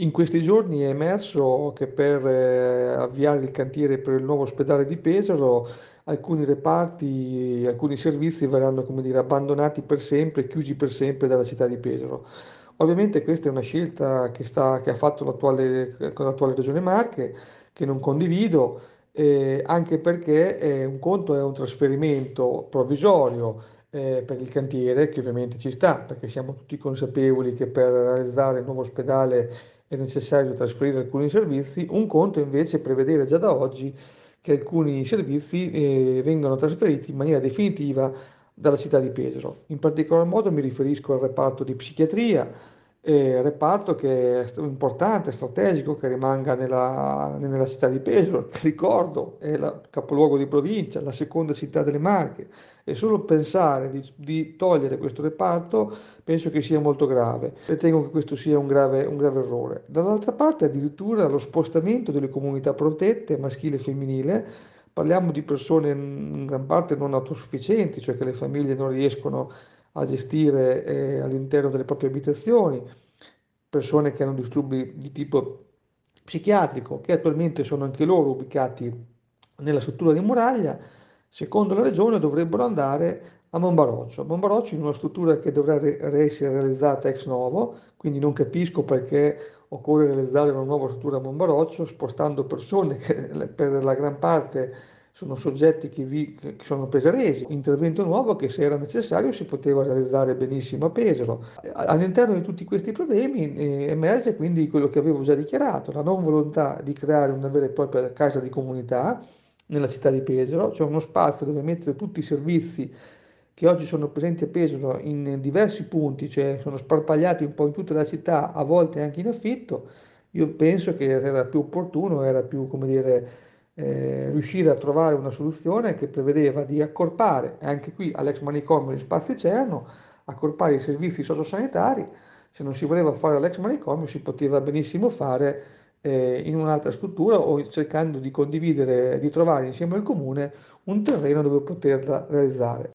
In questi giorni è emerso che per eh, avviare il cantiere per il nuovo ospedale di Pesaro alcuni reparti, alcuni servizi verranno dire, abbandonati per sempre, chiusi per sempre dalla città di Pesaro. Ovviamente questa è una scelta che, sta, che ha fatto l'attuale, l'attuale Regione Marche, che non condivido, eh, anche perché eh, un conto è un trasferimento provvisorio eh, per il cantiere, che ovviamente ci sta, perché siamo tutti consapevoli che per realizzare il nuovo ospedale è necessario trasferire alcuni servizi, un conto invece è prevedere già da oggi che alcuni servizi eh, vengano trasferiti in maniera definitiva dalla città di Pesaro. In particolar modo mi riferisco al reparto di psichiatria, eh, reparto che è importante, strategico, che rimanga nella, nella città di Pesaro, che ricordo è il capoluogo di provincia, la seconda città delle Marche, e solo pensare di, di, togliere questo reparto penso che sia molto grave, ritengo che questo sia un grave, un grave errore. Dall'altra parte addirittura lo spostamento delle comunità protette, maschile e femminile, parliamo di persone mm, in gran parte non autosufficienti, cioè che le famiglie non riescono a gestire eh, all'interno delle proprie abitazioni, persone che hanno disturbi di tipo psichiatrico, che attualmente sono anche loro ubicati nella struttura di muraglia, secondo la regione dovrebbero andare a Monbaroccio. Monbaroccio in una struttura che dovrà re- essere realizzata ex novo, quindi non capisco perché occorre realizzare una nuova struttura a Monbaroccio spostando persone che per la gran parte sono soggetti che, vi, che, sono peseresi, intervento nuovo che se era necessario si poteva realizzare benissimo a Pesaro. All'interno di tutti questi problemi eh, emerge quindi quello che avevo già dichiarato, la non volontà di creare una vera e propria casa di comunità nella città di Pesaro, cioè uno spazio dove mettere tutti i servizi che oggi sono presenti a Pesaro in diversi punti, cioè sono sparpagliati un po' in tutta la città, a volte anche in affitto. Io penso che era più opportuno, era più, come dire, eh, riuscire a trovare una soluzione che prevedeva di accorpare, anche qui all'ex manicomio gli spazi Cerno, accorpare i servizi sociosanitari, se non si voleva fare all'ex manicomio si poteva benissimo fare eh, in un'altra struttura o cercando di condividere, di trovare insieme al comune un terreno dove poterla realizzare.